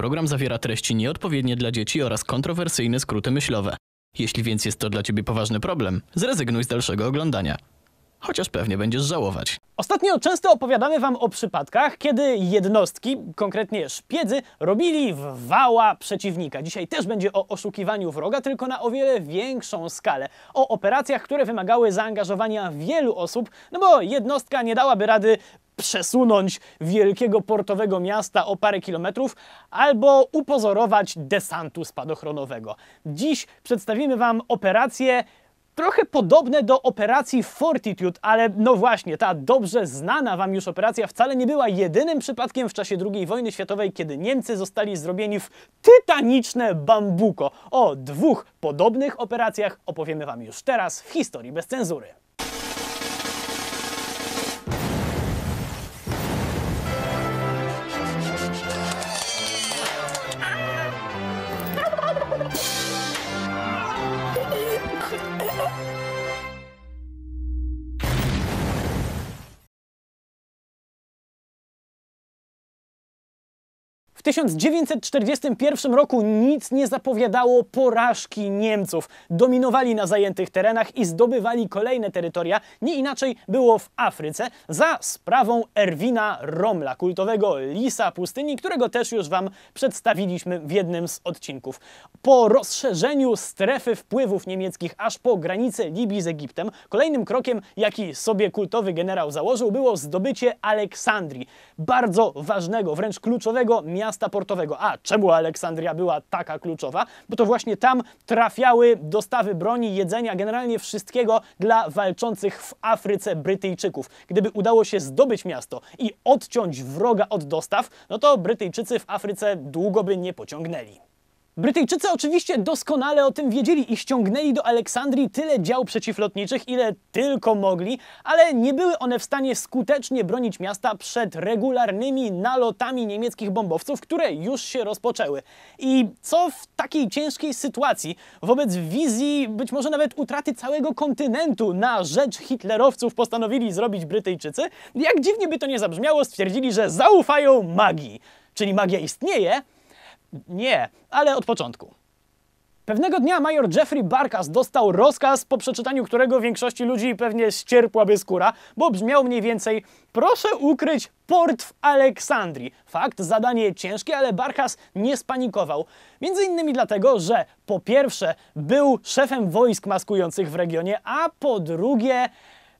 Program zawiera treści nieodpowiednie dla dzieci oraz kontrowersyjne skróty myślowe. Jeśli więc jest to dla Ciebie poważny problem, zrezygnuj z dalszego oglądania. Chociaż pewnie będziesz żałować. Ostatnio często opowiadamy Wam o przypadkach, kiedy jednostki, konkretnie szpiedzy, robili wała przeciwnika. Dzisiaj też będzie o oszukiwaniu wroga, tylko na o wiele większą skalę. O operacjach, które wymagały zaangażowania wielu osób, no bo jednostka nie dałaby rady przesunąć wielkiego portowego miasta o parę kilometrów albo upozorować desantu spadochronowego. Dziś przedstawimy Wam operację trochę podobne do operacji Fortitude, ale no właśnie, ta dobrze znana Wam już operacja wcale nie była jedynym przypadkiem w czasie II wojny światowej, kiedy Niemcy zostali zrobieni w tytaniczne bambuko. O dwóch podobnych operacjach opowiemy Wam już teraz w historii bez cenzury. W 1941 roku nic nie zapowiadało porażki Niemców. Dominowali na zajętych terenach i zdobywali kolejne terytoria. Nie inaczej było w Afryce za sprawą Erwina Romla, kultowego lisa pustyni, którego też już Wam przedstawiliśmy w jednym z odcinków. Po rozszerzeniu strefy wpływów niemieckich aż po granicę Libii z Egiptem, kolejnym krokiem, jaki sobie kultowy generał założył, było zdobycie Aleksandrii, bardzo ważnego, wręcz kluczowego miasta miasta portowego. A czemu Aleksandria była taka kluczowa? Bo to właśnie tam trafiały dostawy broni, jedzenia, generalnie wszystkiego dla walczących w Afryce Brytyjczyków. Gdyby udało się zdobyć miasto i odciąć wroga od dostaw, no to Brytyjczycy w Afryce długo by nie pociągnęli. Brytyjczycy oczywiście doskonale o tym wiedzieli i ściągnęli do Aleksandrii tyle dział przeciwlotniczych, ile tylko mogli, ale nie były one w stanie skutecznie bronić miasta przed regularnymi nalotami niemieckich bombowców, które już się rozpoczęły. I co w takiej ciężkiej sytuacji, wobec wizji, być może nawet utraty całego kontynentu na rzecz hitlerowców postanowili zrobić Brytyjczycy? Jak dziwnie by to nie zabrzmiało, stwierdzili, że zaufają magii. Czyli magia istnieje, nie, ale od początku. Pewnego dnia major Jeffrey Barkas dostał rozkaz, po przeczytaniu którego większości ludzi pewnie ścierpłaby skóra, bo brzmiał mniej więcej Proszę ukryć port w Aleksandrii. Fakt, zadanie ciężkie, ale Barkas nie spanikował. Między innymi dlatego, że po pierwsze był szefem wojsk maskujących w regionie, a po drugie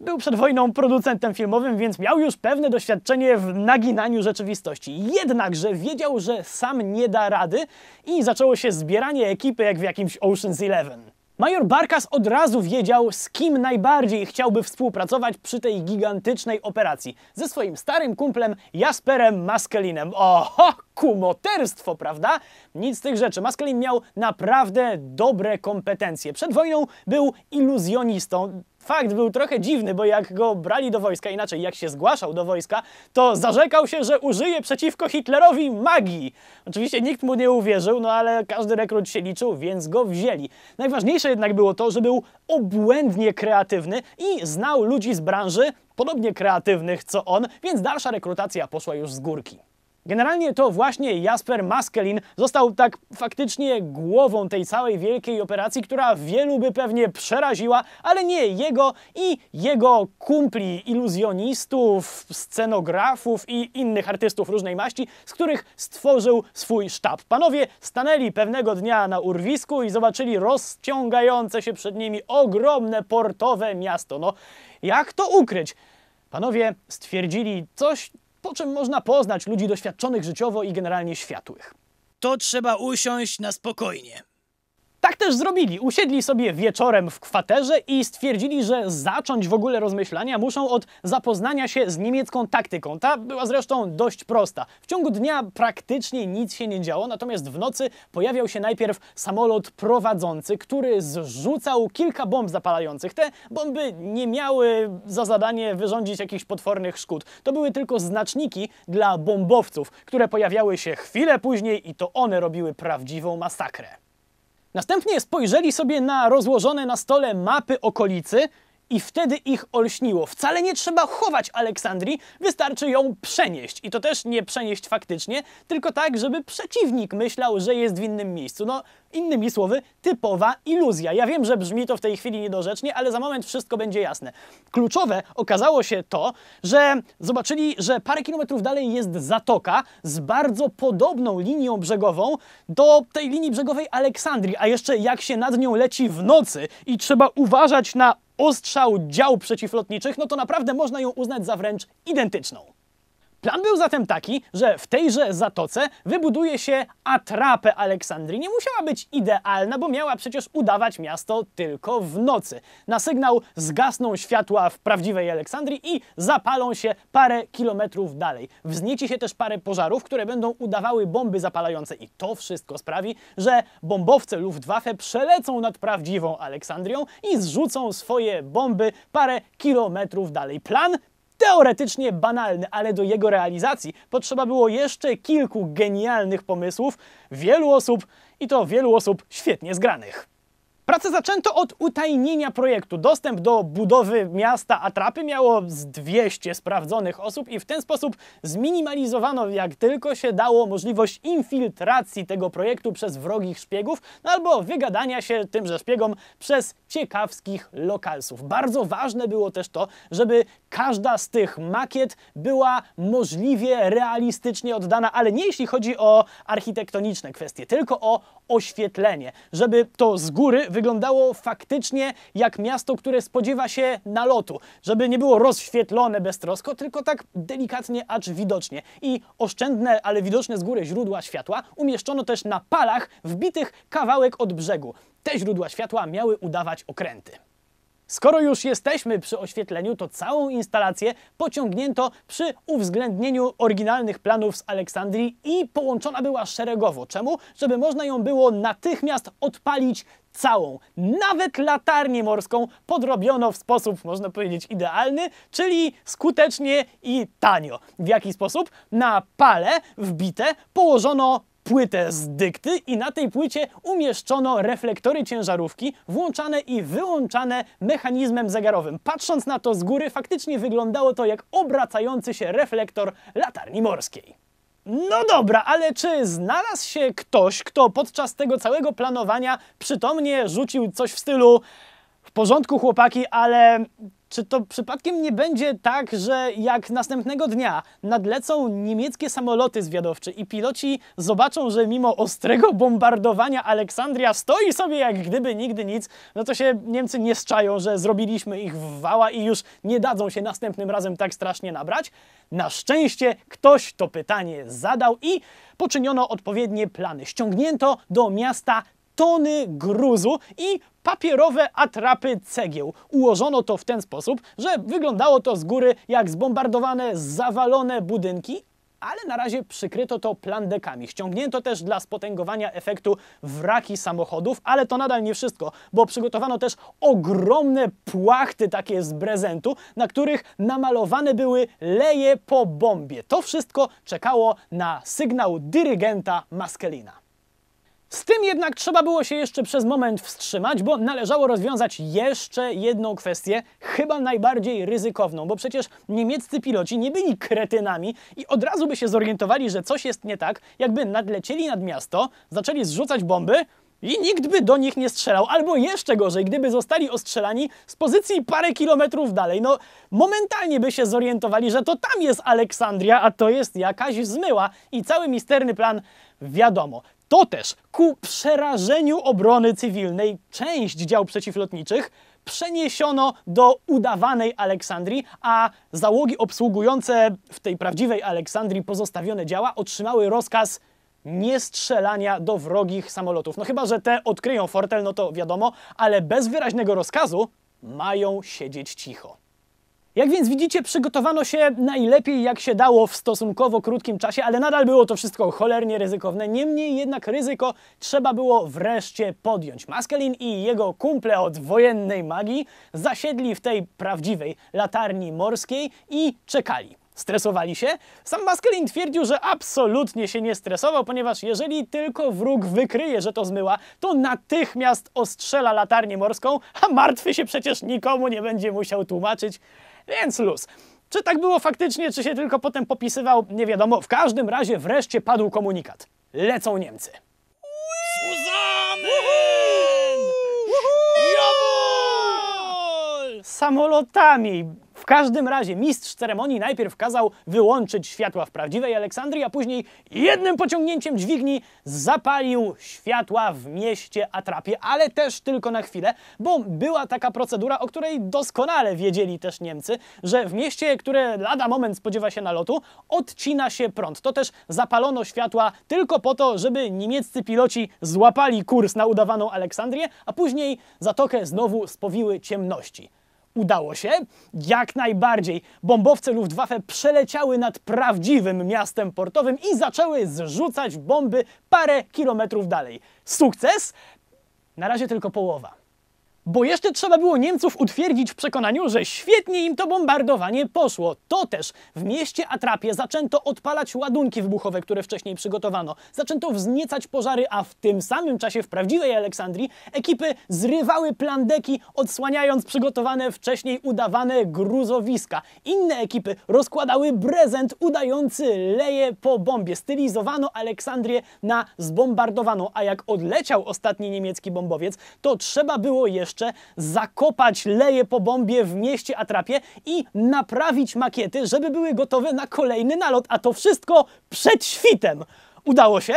był przed wojną producentem filmowym, więc miał już pewne doświadczenie w naginaniu rzeczywistości. Jednakże wiedział, że sam nie da rady i zaczęło się zbieranie ekipy jak w jakimś Ocean's Eleven. Major Barkas od razu wiedział, z kim najbardziej chciałby współpracować przy tej gigantycznej operacji. Ze swoim starym kumplem Jasperem Maskelinem. Oho, kumoterstwo, prawda? Nic z tych rzeczy. Maskelin miał naprawdę dobre kompetencje. Przed wojną był iluzjonistą fakt był trochę dziwny, bo jak go brali do wojska, inaczej jak się zgłaszał do wojska, to zarzekał się, że użyje przeciwko Hitlerowi magii. Oczywiście nikt mu nie uwierzył, no ale każdy rekrut się liczył, więc go wzięli. Najważniejsze jednak było to, że był obłędnie kreatywny i znał ludzi z branży podobnie kreatywnych co on, więc dalsza rekrutacja poszła już z górki. Generalnie to właśnie Jasper Maskelin został tak faktycznie głową tej całej wielkiej operacji, która wielu by pewnie przeraziła, ale nie jego i jego kumpli, iluzjonistów, scenografów i innych artystów różnej maści, z których stworzył swój sztab. Panowie stanęli pewnego dnia na urwisku i zobaczyli rozciągające się przed nimi ogromne portowe miasto. No, jak to ukryć? Panowie stwierdzili coś po czym można poznać ludzi doświadczonych życiowo i generalnie światłych. To trzeba usiąść na spokojnie. Tak też zrobili. Usiedli sobie wieczorem w kwaterze i stwierdzili, że zacząć w ogóle rozmyślania muszą od zapoznania się z niemiecką taktyką. Ta była zresztą dość prosta. W ciągu dnia praktycznie nic się nie działo, natomiast w nocy pojawiał się najpierw samolot prowadzący, który zrzucał kilka bomb zapalających. Te bomby nie miały za zadanie wyrządzić jakichś potwornych szkód. To były tylko znaczniki dla bombowców, które pojawiały się chwilę później i to one robiły prawdziwą masakrę. Następnie spojrzeli sobie na rozłożone na stole mapy okolicy i wtedy ich olśniło. Wcale nie trzeba chować Aleksandrii, wystarczy ją przenieść. I to też nie przenieść faktycznie, tylko tak, żeby przeciwnik myślał, że jest w innym miejscu. No, innymi słowy, typowa iluzja. Ja wiem, że brzmi to w tej chwili niedorzecznie, ale za moment wszystko będzie jasne. Kluczowe okazało się to, że zobaczyli, że parę kilometrów dalej jest zatoka z bardzo podobną linią brzegową do tej linii brzegowej Aleksandrii, a jeszcze jak się nad nią leci w nocy i trzeba uważać na ustrzał dział przeciwlotniczych, no to naprawdę można ją uznać za wręcz identyczną. Plan był zatem taki, że w tejże zatoce wybuduje się atrapę Aleksandrii. Nie musiała być idealna, bo miała przecież udawać miasto tylko w nocy. Na sygnał zgasną światła w prawdziwej Aleksandrii i zapalą się parę kilometrów dalej. Wznieci się też parę pożarów, które będą udawały bomby zapalające i to wszystko sprawi, że bombowce Luftwaffe przelecą nad prawdziwą Aleksandrią i zrzucą swoje bomby parę kilometrów dalej. Plan teoretycznie banalny, ale do jego realizacji potrzeba było jeszcze kilku genialnych pomysłów, wielu osób i to wielu osób świetnie zgranych. Prace zaczęto od utajnienia projektu. Dostęp do budowy miasta Atrapy miało z 200 sprawdzonych osób i w ten sposób zminimalizowano jak tylko się dało możliwość infiltracji tego projektu przez wrogich szpiegów no albo wygadania się tymże szpiegom przez ciekawskich lokalsów. Bardzo ważne było też to, żeby każda z tych makiet była możliwie realistycznie oddana, ale nie jeśli chodzi o architektoniczne kwestie, tylko o oświetlenie, żeby to z góry wyglądało faktycznie jak miasto, które spodziewa się nalotu, żeby nie było rozświetlone beztrosko, tylko tak delikatnie, acz widocznie. I oszczędne, ale widoczne z góry źródła światła umieszczono też na palach wbitych kawałek od brzegu. Te źródła światła miały udawać okręty. Skoro już jesteśmy przy oświetleniu, to całą instalację pociągnięto przy uwzględnieniu oryginalnych planów z Aleksandrii i połączona była szeregowo. Czemu? Żeby można ją było natychmiast odpalić całą. Nawet latarnię morską podrobiono w sposób, można powiedzieć, idealny, czyli skutecznie i tanio. W jaki sposób? Na pale wbite położono płytę z dykty i na tej płycie umieszczono reflektory ciężarówki włączane i wyłączane mechanizmem zegarowym. Patrząc na to z góry faktycznie wyglądało to jak obracający się reflektor latarni morskiej. No dobra, ale czy znalazł się ktoś, kto podczas tego całego planowania przytomnie rzucił coś w stylu w porządku chłopaki, ale czy to przypadkiem nie będzie tak, że jak następnego dnia nadlecą niemieckie samoloty zwiadowcze i piloci zobaczą, że mimo ostrego bombardowania Aleksandria stoi sobie jak gdyby nigdy nic, no to się Niemcy nie strzają, że zrobiliśmy ich w wała i już nie dadzą się następnym razem tak strasznie nabrać? Na szczęście ktoś to pytanie zadał i poczyniono odpowiednie plany. Ściągnięto do miasta tony gruzu i papierowe atrapy cegieł. Ułożono to w ten sposób, że wyglądało to z góry jak zbombardowane, zawalone budynki, ale na razie przykryto to plandekami. Ściągnięto też dla spotęgowania efektu wraki samochodów, ale to nadal nie wszystko, bo przygotowano też ogromne płachty takie z prezentu, na których namalowane były leje po bombie. To wszystko czekało na sygnał dyrygenta Maskelina. Z tym jednak trzeba było się jeszcze przez moment wstrzymać, bo należało rozwiązać jeszcze jedną kwestię, chyba najbardziej ryzykowną, bo przecież niemieccy piloci nie byli kretynami i od razu by się zorientowali, że coś jest nie tak, jakby nadlecieli nad miasto, zaczęli zrzucać bomby i nikt by do nich nie strzelał, albo jeszcze gorzej, gdyby zostali ostrzelani z pozycji parę kilometrów dalej. No, momentalnie by się zorientowali, że to tam jest Aleksandria, a to jest jakaś zmyła i cały misterny plan wiadomo. To też ku przerażeniu obrony cywilnej część dział przeciwlotniczych przeniesiono do udawanej Aleksandrii, a załogi obsługujące w tej prawdziwej Aleksandrii pozostawione działa otrzymały rozkaz niestrzelania do wrogich samolotów. No chyba, że te odkryją fortel, no to wiadomo, ale bez wyraźnego rozkazu mają siedzieć cicho. Jak więc widzicie, przygotowano się najlepiej jak się dało w stosunkowo krótkim czasie, ale nadal było to wszystko cholernie ryzykowne. Niemniej jednak ryzyko trzeba było wreszcie podjąć. Maskelin i jego kumple od wojennej magii zasiedli w tej prawdziwej latarni morskiej i czekali. Stresowali się? Sam Maskelin twierdził, że absolutnie się nie stresował, ponieważ jeżeli tylko wróg wykryje, że to zmyła, to natychmiast ostrzela latarnię morską, a martwy się przecież nikomu nie będzie musiał tłumaczyć więc luz. Czy tak było faktycznie, czy się tylko potem popisywał, nie wiadomo. W każdym razie wreszcie padł komunikat. Lecą Niemcy. Samolotami, każdym razie mistrz ceremonii najpierw kazał wyłączyć światła w prawdziwej Aleksandrii, a później jednym pociągnięciem dźwigni zapalił światła w mieście Atrapie, ale też tylko na chwilę, bo była taka procedura, o której doskonale wiedzieli też Niemcy, że w mieście, które lada moment spodziewa się nalotu, odcina się prąd. To też zapalono światła tylko po to, żeby niemieccy piloci złapali kurs na udawaną Aleksandrię, a później zatokę znowu spowiły ciemności. Udało się? Jak najbardziej. Bombowce Luftwaffe przeleciały nad prawdziwym miastem portowym i zaczęły zrzucać bomby parę kilometrów dalej. Sukces? Na razie tylko połowa bo jeszcze trzeba było Niemców utwierdzić w przekonaniu, że świetnie im to bombardowanie poszło. To też w mieście Atrapie zaczęto odpalać ładunki wybuchowe, które wcześniej przygotowano. Zaczęto wzniecać pożary, a w tym samym czasie w prawdziwej Aleksandrii ekipy zrywały plandeki, odsłaniając przygotowane wcześniej udawane gruzowiska. Inne ekipy rozkładały brezent udający leje po bombie. Stylizowano Aleksandrię na zbombardowaną, a jak odleciał ostatni niemiecki bombowiec, to trzeba było jeszcze jeszcze zakopać leje po bombie w mieście Atrapie i naprawić makiety, żeby były gotowe na kolejny nalot, a to wszystko przed świtem. Udało się?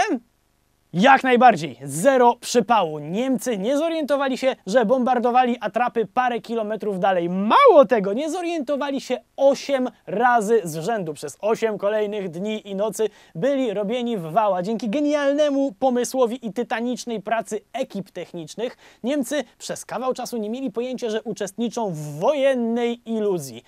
Jak najbardziej, zero przypału. Niemcy nie zorientowali się, że bombardowali atrapy parę kilometrów dalej. Mało tego, nie zorientowali się osiem razy z rzędu. Przez osiem kolejnych dni i nocy byli robieni w wała. Dzięki genialnemu pomysłowi i tytanicznej pracy ekip technicznych, Niemcy przez kawał czasu nie mieli pojęcia, że uczestniczą w wojennej iluzji.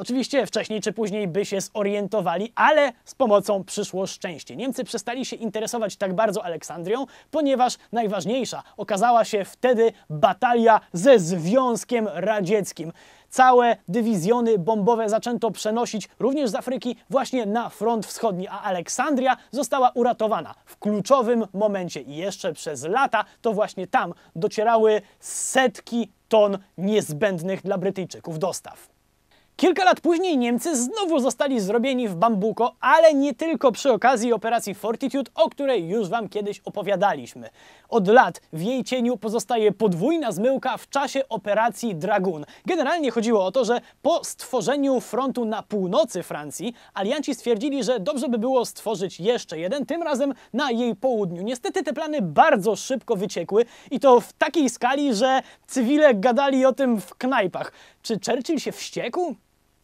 Oczywiście wcześniej czy później by się zorientowali, ale z pomocą przyszło szczęście. Niemcy przestali się interesować tak bardzo Aleksandrią, ponieważ najważniejsza okazała się wtedy batalia ze Związkiem Radzieckim. Całe dywizjony bombowe zaczęto przenosić również z Afryki właśnie na front wschodni, a Aleksandria została uratowana w kluczowym momencie i jeszcze przez lata to właśnie tam docierały setki ton niezbędnych dla Brytyjczyków dostaw. Kilka lat później Niemcy znowu zostali zrobieni w Bambuko, ale nie tylko przy okazji operacji Fortitude, o której już Wam kiedyś opowiadaliśmy. Od lat w jej cieniu pozostaje podwójna zmyłka w czasie operacji Dragoon. Generalnie chodziło o to, że po stworzeniu frontu na północy Francji, alianci stwierdzili, że dobrze by było stworzyć jeszcze jeden, tym razem na jej południu. Niestety te plany bardzo szybko wyciekły i to w takiej skali, że cywile gadali o tym w knajpach. Czy Churchill się wściekł?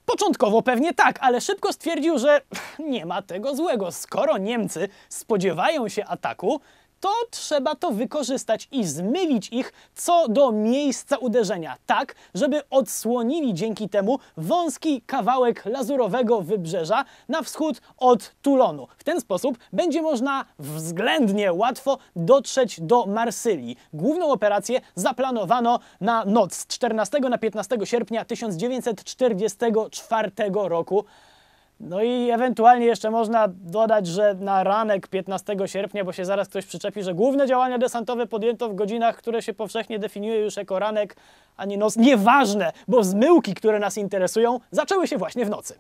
Początkowo pewnie tak, ale szybko stwierdził, że nie ma tego złego. Skoro Niemcy spodziewają się ataku, to trzeba to wykorzystać i zmylić ich co do miejsca uderzenia, tak żeby odsłonili dzięki temu wąski kawałek lazurowego wybrzeża na wschód od Tulonu. W ten sposób będzie można względnie łatwo dotrzeć do Marsylii. Główną operację zaplanowano na noc z 14 na 15 sierpnia 1944 roku. No i ewentualnie jeszcze można dodać, że na ranek 15 sierpnia, bo się zaraz ktoś przyczepi, że główne działania desantowe podjęto w godzinach, które się powszechnie definiuje już jako ranek, a nie noc. Nieważne, bo zmyłki, które nas interesują, zaczęły się właśnie w nocy.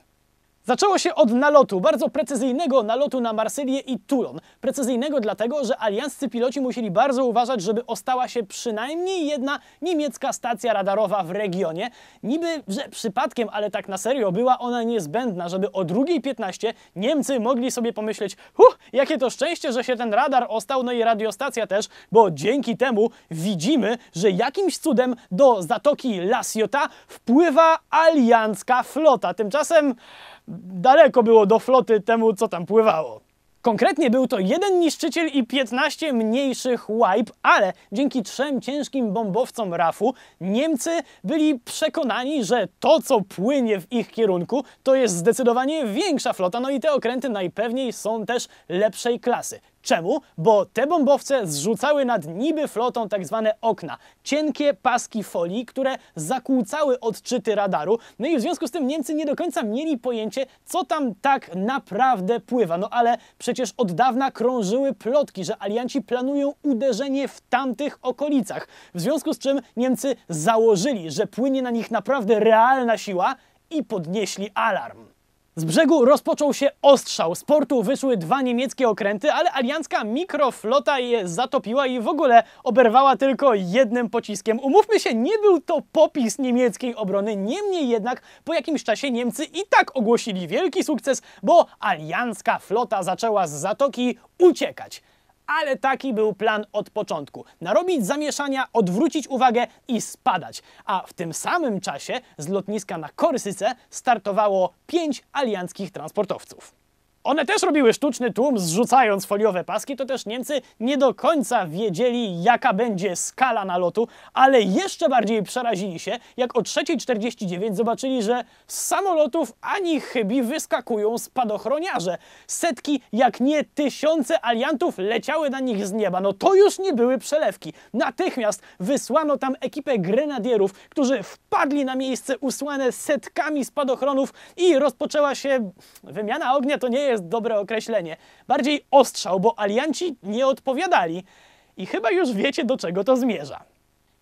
Zaczęło się od nalotu, bardzo precyzyjnego nalotu na Marsylię i Toulon. Precyzyjnego dlatego, że alianscy piloci musieli bardzo uważać, żeby ostała się przynajmniej jedna niemiecka stacja radarowa w regionie. Niby, że przypadkiem, ale tak na serio, była ona niezbędna, żeby o 2.15 Niemcy mogli sobie pomyśleć huh, jakie to szczęście, że się ten radar ostał, no i radiostacja też, bo dzięki temu widzimy, że jakimś cudem do zatoki La wpływa aliancka flota. Tymczasem... Daleko było do floty temu, co tam pływało. Konkretnie był to jeden niszczyciel i 15 mniejszych łajb, ale dzięki trzem ciężkim bombowcom RAF-u Niemcy byli przekonani, że to co płynie w ich kierunku to jest zdecydowanie większa flota, no i te okręty najpewniej są też lepszej klasy. Czemu? Bo te bombowce zrzucały nad niby flotą tak zwane okna, cienkie paski folii, które zakłócały odczyty radaru, no i w związku z tym Niemcy nie do końca mieli pojęcie, co tam tak naprawdę pływa. No ale przecież od dawna krążyły plotki, że alianci planują uderzenie w tamtych okolicach, w związku z czym Niemcy założyli, że płynie na nich naprawdę realna siła i podnieśli alarm. Z brzegu rozpoczął się ostrzał. Z portu wyszły dwa niemieckie okręty, ale aliancka mikroflota je zatopiła i w ogóle oberwała tylko jednym pociskiem. Umówmy się, nie był to popis niemieckiej obrony, niemniej jednak po jakimś czasie Niemcy i tak ogłosili wielki sukces, bo aliancka flota zaczęła z zatoki uciekać ale taki był plan od początku. Narobić zamieszania, odwrócić uwagę i spadać. A w tym samym czasie z lotniska na Korsyce startowało pięć alianckich transportowców. One też robiły sztuczny tłum, zrzucając foliowe paski, to też Niemcy nie do końca wiedzieli, jaka będzie skala nalotu, ale jeszcze bardziej przerazili się, jak o 3.49 zobaczyli, że z samolotów ani chybi wyskakują spadochroniarze. Setki, jak nie tysiące aliantów leciały na nich z nieba. No to już nie były przelewki. Natychmiast wysłano tam ekipę grenadierów, którzy wpadli na miejsce usłane setkami spadochronów i rozpoczęła się wymiana ognia, to nie jest jest dobre określenie. Bardziej ostrzał, bo alianci nie odpowiadali i chyba już wiecie, do czego to zmierza.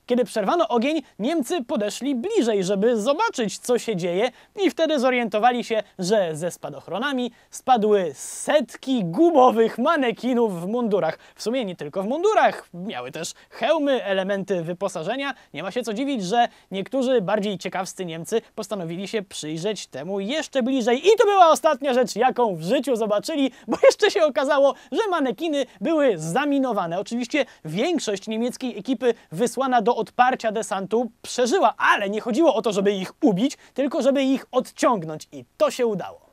Kiedy przerwano ogień, Niemcy podeszli bliżej, żeby zobaczyć, co się dzieje i wtedy zorientowali się, że ze spadochronami spadły setki gumowych manekinów w mundurach. W sumie nie tylko w mundurach, miały też hełmy, elementy wyposażenia. Nie ma się co dziwić, że niektórzy bardziej ciekawscy Niemcy postanowili się przyjrzeć temu jeszcze bliżej. I to była ostatnia rzecz, jaką w życiu zobaczyli, bo jeszcze się okazało, że manekiny były zaminowane. Oczywiście większość niemieckiej ekipy wysłana do odparcia desantu przeżyła, ale nie chodziło o to, żeby ich ubić, tylko żeby ich odciągnąć i to się udało.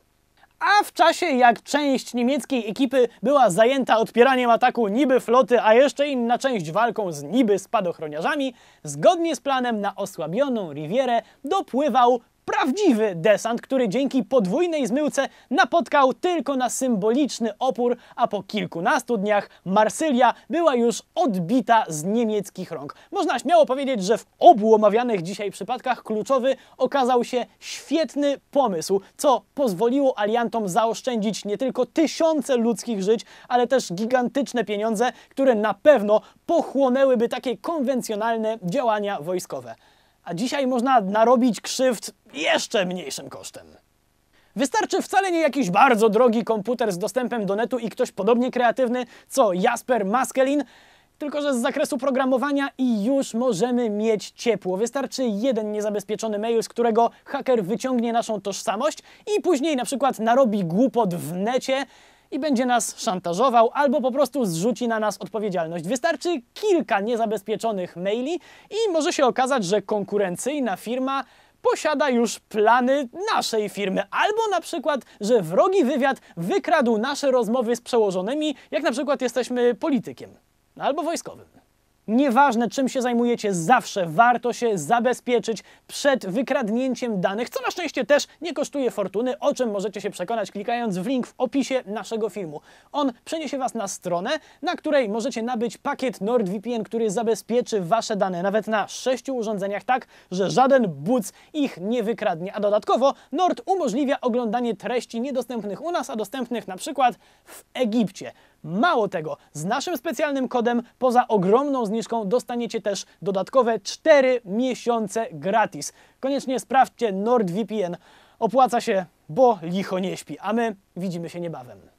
A w czasie jak część niemieckiej ekipy była zajęta odpieraniem ataku niby floty, a jeszcze inna część walką z niby spadochroniarzami, zgodnie z planem na osłabioną Rivierę dopływał prawdziwy desant, który dzięki podwójnej zmyłce napotkał tylko na symboliczny opór, a po kilkunastu dniach Marsylia była już odbita z niemieckich rąk. Można śmiało powiedzieć, że w obu omawianych dzisiaj przypadkach kluczowy okazał się świetny pomysł, co pozwoliło aliantom zaoszczędzić nie tylko tysiące ludzkich żyć, ale też gigantyczne pieniądze, które na pewno pochłonęłyby takie konwencjonalne działania wojskowe a dzisiaj można narobić krzywd jeszcze mniejszym kosztem. Wystarczy wcale nie jakiś bardzo drogi komputer z dostępem do netu i ktoś podobnie kreatywny co Jasper Maskelin, tylko że z zakresu programowania i już możemy mieć ciepło. Wystarczy jeden niezabezpieczony mail, z którego haker wyciągnie naszą tożsamość i później na przykład narobi głupot w necie, i będzie nas szantażował albo po prostu zrzuci na nas odpowiedzialność. Wystarczy kilka niezabezpieczonych maili i może się okazać, że konkurencyjna firma posiada już plany naszej firmy. Albo na przykład, że wrogi wywiad wykradł nasze rozmowy z przełożonymi, jak na przykład jesteśmy politykiem no albo wojskowym. Nieważne, czym się zajmujecie, zawsze warto się zabezpieczyć przed wykradnięciem danych, co na szczęście też nie kosztuje fortuny, o czym możecie się przekonać klikając w link w opisie naszego filmu. On przeniesie Was na stronę, na której możecie nabyć pakiet NordVPN, który zabezpieczy Wasze dane nawet na sześciu urządzeniach tak, że żaden buc ich nie wykradnie. A dodatkowo Nord umożliwia oglądanie treści niedostępnych u nas, a dostępnych na przykład w Egipcie. Mało tego, z naszym specjalnym kodem poza ogromną zniżką dostaniecie też dodatkowe 4 miesiące gratis. Koniecznie sprawdźcie NordVPN. Opłaca się, bo licho nie śpi, a my widzimy się niebawem.